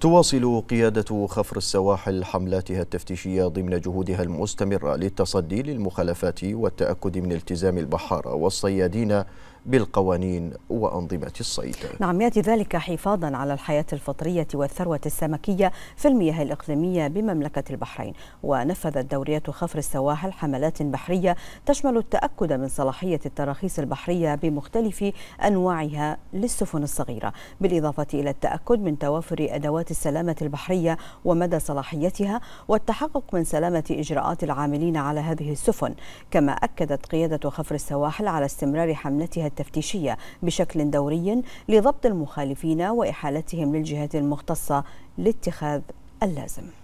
تواصل قيادة خفر السواحل حملاتها التفتيشية ضمن جهودها المستمرة للتصدي للمخالفات والتأكد من التزام البحارة والصيادين بالقوانين وأنظمة الصيد نعم يأتي ذلك حفاظا على الحياة الفطرية والثروة السمكية في المياه الإقليمية بمملكة البحرين ونفذت دورية خفر السواحل حملات بحرية تشمل التأكد من صلاحية التراخيص البحرية بمختلف أنواعها للسفن الصغيرة بالإضافة إلى التأكد من توافر أدوات السلامة البحرية ومدى صلاحيتها والتحقق من سلامة إجراءات العاملين على هذه السفن كما أكدت قيادة خفر السواحل على استمرار حملتها التفتيشية بشكل دوري لضبط المخالفين وإحالتهم للجهات المختصة لاتخاذ اللازم